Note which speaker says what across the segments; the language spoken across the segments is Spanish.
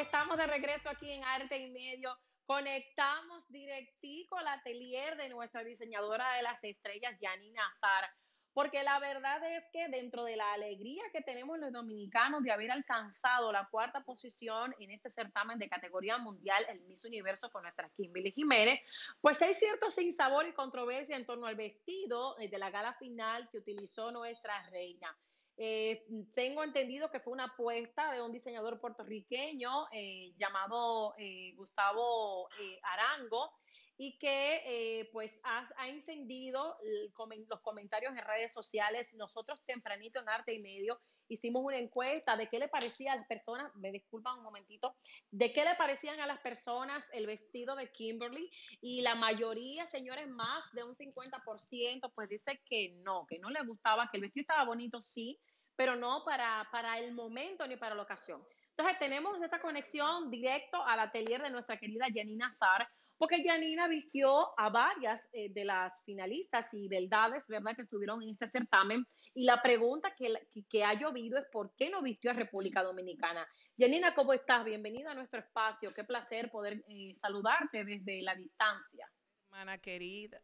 Speaker 1: estamos de regreso aquí en Arte y Medio. Conectamos directico la atelier de nuestra diseñadora de las estrellas, Yanina Azar, porque la verdad es que dentro de la alegría que tenemos los dominicanos de haber alcanzado la cuarta posición en este certamen de categoría mundial, el Miss Universo con nuestra Kimberly Jiménez, pues hay cierto sinsabor y controversia en torno al vestido de la gala final que utilizó nuestra reina. Eh, tengo entendido que fue una apuesta de un diseñador puertorriqueño eh, llamado eh, Gustavo eh, Arango y que pues ha, ha encendido los comentarios en redes sociales. Nosotros tempranito en Arte y Medio hicimos una encuesta de qué le parecía a las personas, me disculpan un momentito, de qué le parecían a las personas el vestido de Kimberly y la mayoría, señores, más de un 50%, pues dice que no, que no le gustaba, que el vestido estaba bonito, sí, pero no para, para el momento ni para la ocasión. Entonces tenemos esta conexión directo al atelier de nuestra querida Janina Sar porque Janina vistió a varias eh, de las finalistas y verdades, ¿verdad?, que estuvieron en este certamen. Y la pregunta que, que, ha llovido es por qué no vistió a República Dominicana. Janina, ¿cómo estás? Bienvenida a nuestro espacio. Qué placer poder eh, saludarte desde la distancia. Hermana querida.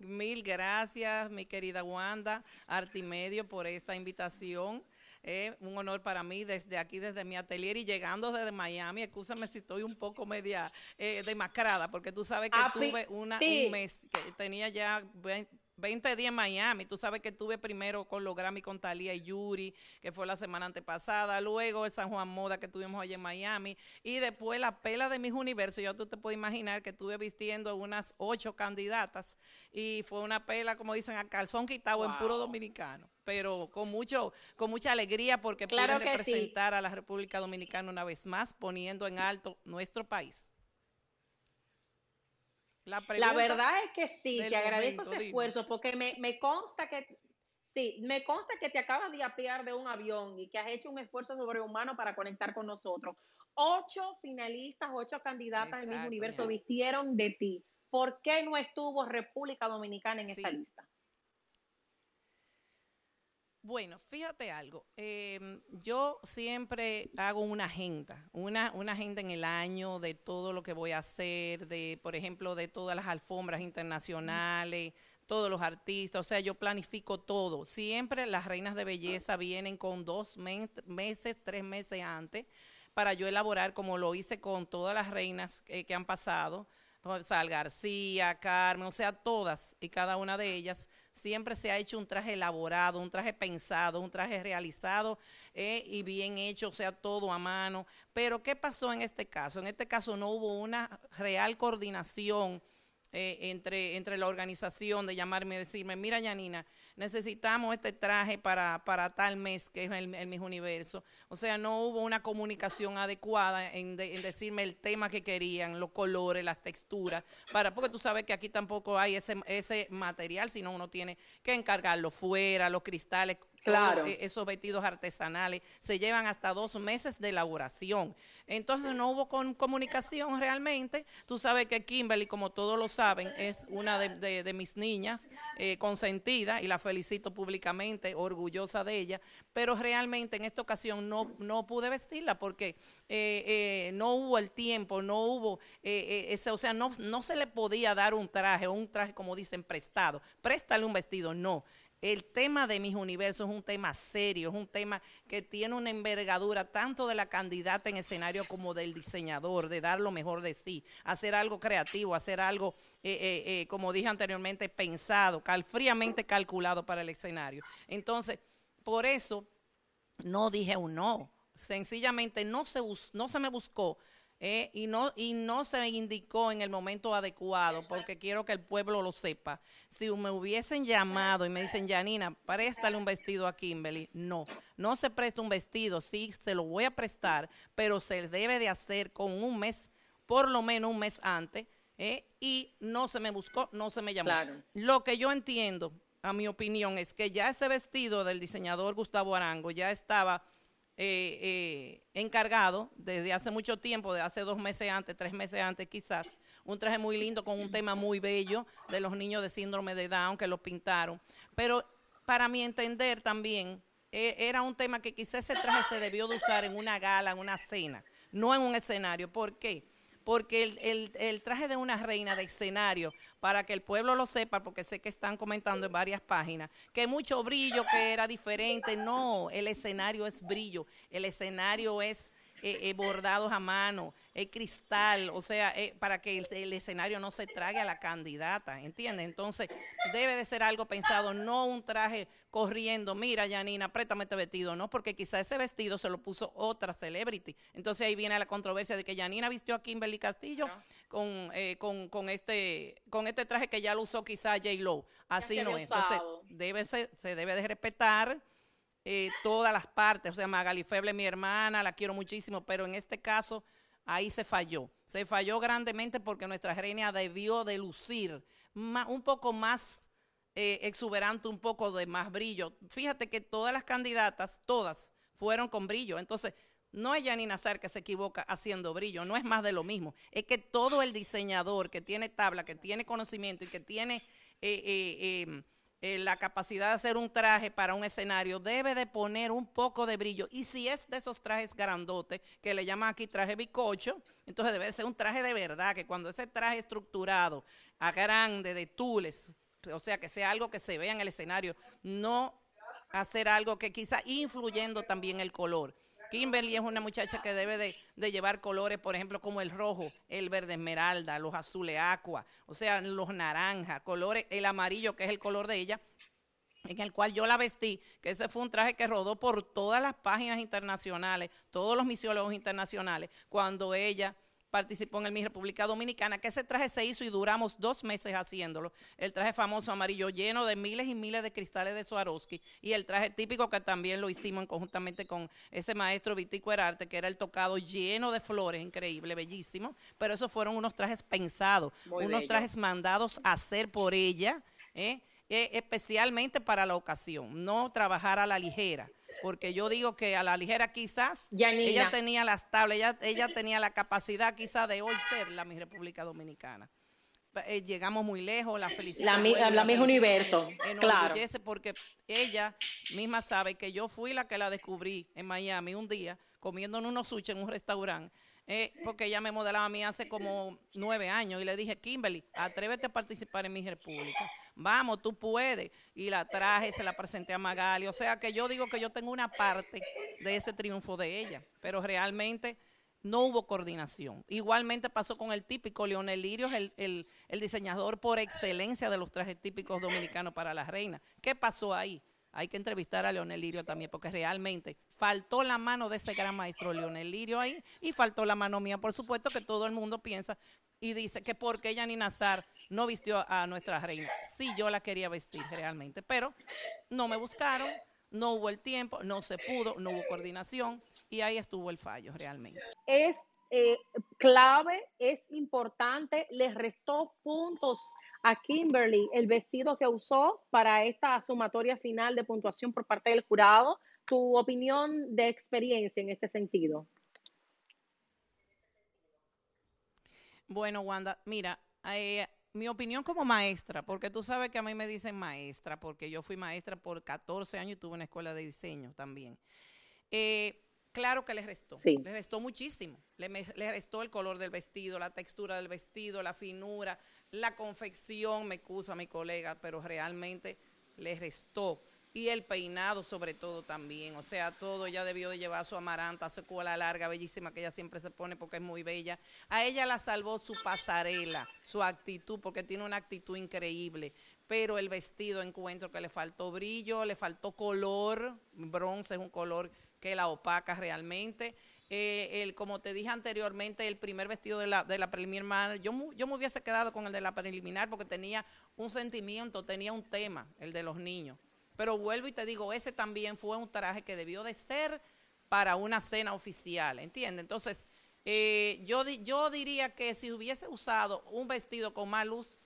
Speaker 2: Mil gracias, mi querida Wanda Artimedio, por esta invitación. Eh, un honor para mí desde aquí, desde mi atelier y llegando desde Miami. Escúchame si estoy un poco media eh, demacrada, porque tú sabes que ah, tuve una, un mes, que tenía ya 20 días en Miami. Tú sabes que estuve primero con los Grammy, con Talía y Yuri, que fue la semana antepasada. Luego el San Juan Moda que tuvimos hoy en Miami. Y después la pela de mis universos. Ya tú te puedes imaginar que estuve vistiendo unas ocho candidatas. Y fue una pela, como dicen, a calzón quitado en puro dominicano pero con mucho con mucha
Speaker 1: alegría porque pude representar
Speaker 2: a la República Dominicana una vez más poniendo en alto nuestro
Speaker 1: país. La, verdad es que sí, te agradezco ese esfuerzo porque me, consta que sí, me consta que te acabas de apiar de un avión y que has hecho un esfuerzo sobrehumano para conectar con nosotros. Ocho finalistas, ocho candidatas en mismo universo vistieron de ti. ¿Por qué no estuvo República Dominicana en esa lista?
Speaker 2: Bueno, fíjate algo. Em, yo siempre hago una agenda, una, agenda en el año de todo lo que voy a hacer, de, por ejemplo, de todas las alfombras internacionales, todos los artistas, o sea, yo planifico todo. Siempre las reinas de belleza vienen con dos meses, tres meses antes para yo elaborar, como lo hice con todas las reinas eh, que han pasado Sal García, Carmen, o sea, todas y cada una de ellas, siempre se ha hecho un traje elaborado, un traje pensado, un traje realizado eh, y bien hecho, o sea, todo a mano. Pero ¿qué pasó en este caso? En este caso no hubo una real coordinación. Eh, entre, entre la organización de llamarme y decirme, mira Yanina, necesitamos este traje para, para tal mes, que es el, el universo. O sea, no hubo una comunicación adecuada en, decirme el tema que querían, los colores, las texturas, para porque tú sabes que aquí tampoco hay ese, ese material, sino uno tiene que encargarlo fuera, los cristales, Claro. Eh, esos vestidos artesanales se llevan hasta dos meses de elaboración. Entonces no hubo comunicación realmente. Tú sabes que Kimberly, como todos lo saben, es una de, mis niñas eh, consentida y la felicito públicamente, orgullosa de ella. Pero realmente en esta ocasión no, no pude vestirla porque eh, no hubo el tiempo, no hubo, ese, o sea, no, no se le podía dar un traje o un traje, como dicen, prestado. Préstale un vestido, no. El tema de mis universos es un tema serio, es un tema que tiene una envergadura tanto de la candidata en escenario como del diseñador, de dar lo mejor de sí, hacer algo creativo, hacer algo, eh, eh, eh, como dije anteriormente, pensado, fríamente calculado para el escenario. Entonces, por eso no dije un no, sencillamente no se me buscó eh, y, no, y no se indicó en el momento adecuado, porque quiero que el pueblo lo sepa. Si me hubiesen llamado y me dicen, Janina, préstale un vestido a Kimberly, no, no se presta un vestido, sí se lo voy a prestar, pero se debe de hacer con un mes, por lo menos un mes antes, eh, y no se me buscó, no se me llamó. Lo que yo entiendo, a mi opinión, es que ya ese vestido del diseñador Gustavo Arango ya estaba eh, eh, encargado desde hace mucho tiempo, de hace dos meses antes, tres meses antes quizás, un traje muy lindo con un tema muy bello de los niños de síndrome de Down que lo pintaron. Pero para mi entender también, eh, era un tema que quizás ese traje se debió de usar en una gala, en una cena, no en un escenario. ¿Por qué? porque el, el, traje de una reina de escenario, para que el pueblo lo sepa, porque sé que están comentando en varias páginas, que mucho brillo, que era diferente. No, el escenario es brillo, el escenario es eh, eh, bordados a mano, eh, cristal, o sea, eh, para que el, escenario no se trague a la candidata, ¿entiendes? Entonces, debe de ser algo pensado, no un traje corriendo, mira, Janina, préstame este vestido, no, porque quizá ese vestido se lo puso otra celebrity. Entonces ahí viene la controversia de que Janina vistió a Kimberly Castillo con, con, este, con este traje que ya lo usó quizá J. Lo. Así no es. Entonces, debe, se debe de respetar. Eh, todas las partes. O sea, Magali Feble, mi hermana, la quiero muchísimo, pero en este caso ahí se falló. Se falló grandemente porque nuestra reina debió de lucir un poco más eh, exuberante, un poco de más brillo. Fíjate que todas las candidatas, todas, fueron con brillo. Entonces, no es ni Nazar que se equivoca haciendo brillo, no es más de lo mismo. Es que todo el diseñador que tiene tabla, que tiene conocimiento y que tiene... Eh, em, eh, la capacidad de hacer un traje para un escenario debe de poner un poco de brillo. Y si es de esos trajes grandotes, que le llaman aquí traje bicocho, entonces debe ser un traje de verdad, que cuando ese traje estructurado, a grande, de tules, o sea, que sea algo que se vea en el escenario, no hacer algo que quizá influyendo también el color. Kimberly es una muchacha que debe de, llevar colores, por ejemplo, como el rojo, el verde esmeralda, los azules aqua, o sea, los naranjas, colores, el amarillo, que es el color de ella, en el cual yo la vestí, que ese fue un traje que rodó por todas las páginas internacionales, todos los misiólogos internacionales, cuando ella participó en el Miss República Dominicana, que ese traje se hizo y duramos dos meses haciéndolo. El traje famoso amarillo lleno de miles y miles de cristales de Swarovski y el traje típico que también lo hicimos conjuntamente con ese maestro Vitico Herarte, que era el tocado lleno de flores, increíble, bellísimo. Pero esos fueron unos trajes pensados, unos trajes mandados a hacer por ella, ¿eh? Eh, especialmente para la ocasión, no trabajar a la ligera porque yo digo que a la ligera quizás ella tenía las tablas, ella, ella tenía la capacidad quizás de hoy ser la mi República Dominicana. Eh, llegamos muy lejos, la felicidad. La, mi, universo, eh, claro. Porque ella misma sabe que yo fui la que la descubrí en Miami un día comiendo unos sushi en un restaurante eh, porque ella me modelaba a mí hace como nueve años y le dije, Kimberly, atrévete a participar en mi república. Vamos, tú puedes. Y la traje, se la presenté a Magali. O sea que yo digo que yo tengo una parte de ese triunfo de ella, pero realmente no hubo coordinación. Igualmente pasó con el típico Leonel Lirios, el, el diseñador por excelencia de los trajes típicos dominicanos para las reinas. ¿Qué pasó ahí? Hay que entrevistar a Leonel Lirio también, porque realmente faltó la mano de ese gran maestro Leonel Lirio ahí y faltó la mano mía. Por supuesto que todo el mundo piensa y dice que porque Yanni Nazar no vistió a nuestra reina. Sí, yo la quería vestir realmente, pero no me buscaron, no hubo el tiempo, no se pudo, no hubo coordinación y ahí estuvo el fallo realmente.
Speaker 1: Eh, clave, es importante, le restó puntos a Kimberly el vestido que usó para esta sumatoria final de puntuación por parte del jurado. Tu opinión de experiencia en este sentido.
Speaker 2: Bueno, Wanda, mira, eh, mi opinión como maestra, porque tú sabes que a mí me dicen maestra, porque yo fui maestra por 14 años y tuve una escuela de diseño también. Eh, Claro que le restó, le restó muchísimo, le, restó el color del vestido, la textura del vestido, la finura, la confección, me excusa mi colega, pero realmente le restó. Y el peinado sobre todo también, o sea, todo, ella debió de llevar su amaranta, su cola larga, bellísima, que ella siempre se pone porque es muy bella. A ella la salvó su pasarela, su actitud, porque tiene una actitud increíble pero el vestido encuentro que le faltó brillo, le faltó color, bronce es un color que la opaca realmente. Eh, el, como te dije anteriormente, el primer vestido de la, de la preliminar, yo, me hubiese quedado con el de la preliminar porque tenía un sentimiento, tenía un tema, el de los niños. Pero vuelvo y te digo, ese también fue un traje que debió de ser para una cena oficial, ¿entiendes? Entonces, eh, yo, yo diría que si hubiese usado un vestido con más luz,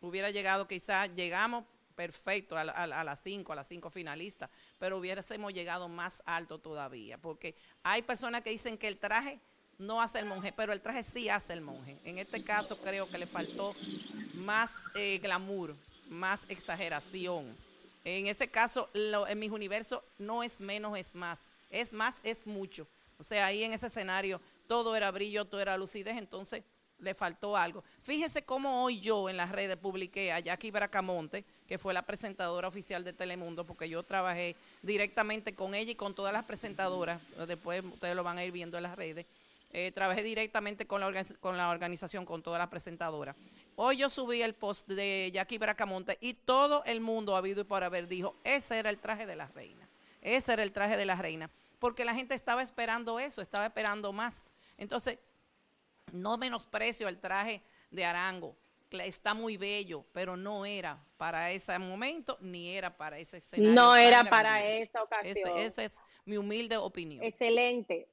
Speaker 2: hubiera llegado quizás, llegamos perfecto a, las cinco, a las cinco finalistas, pero hubiésemos llegado más alto todavía, porque hay personas que dicen que el traje no hace el monje, pero el traje sí hace el monje. En este caso creo que le faltó más eh, glamour, más exageración. En ese caso, en mis universos no es menos, es más. Es más, es mucho. O sea, ahí en ese escenario todo era brillo, todo era lucidez, entonces le faltó algo. Fíjese cómo hoy yo en las redes publiqué a Jackie Bracamonte, que fue la presentadora oficial de Telemundo, porque yo trabajé directamente con ella y con todas las presentadoras, después ustedes lo van a ir viendo en las redes. Eh, trabajé directamente con la, con la organización, con todas las presentadoras. Hoy yo subí el post de Jackie Bracamonte y todo el mundo ha habido y por haber dijo, ese era el traje de la reina, ese era el traje de la reina, porque la gente estaba esperando eso, estaba esperando más. Entonces, no menosprecio el traje de Arango, está muy bello, pero no era para ese momento ni era para ese escenario. No era para esa ocasión. esa es
Speaker 1: mi humilde opinión. Excelente.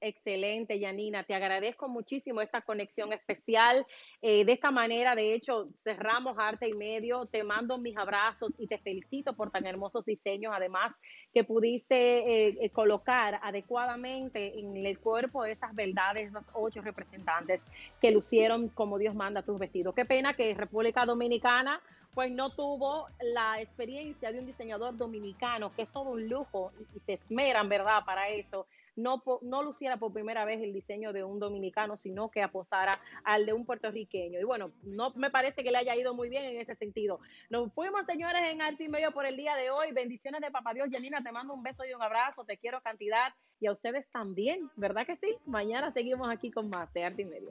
Speaker 1: Excelente, Yanina. Te agradezco muchísimo esta conexión especial. Eh, de esta manera, de hecho, cerramos Arte y Medio. Te mando mis abrazos y te felicito por tan hermosos diseños, además, que pudiste eh, eh, colocar adecuadamente en el cuerpo de esas verdades, los ocho representantes que lucieron como Dios manda tus vestidos. Qué pena que República Dominicana pues no tuvo la experiencia de un diseñador dominicano, que es todo un lujo y se esmeran, ¿verdad?, para eso no, no luciera por primera vez el diseño de un dominicano, sino que apostara al de un puertorriqueño. Y bueno, no me parece que le haya ido muy bien en ese sentido. Nos fuimos, señores, en Arte y Medio por el día de hoy. Bendiciones de Papá Dios. Yanina, te mando un beso y un abrazo. Te quiero cantidad. Y a ustedes también, ¿verdad que sí? Mañana seguimos aquí con más de Arte y Medio.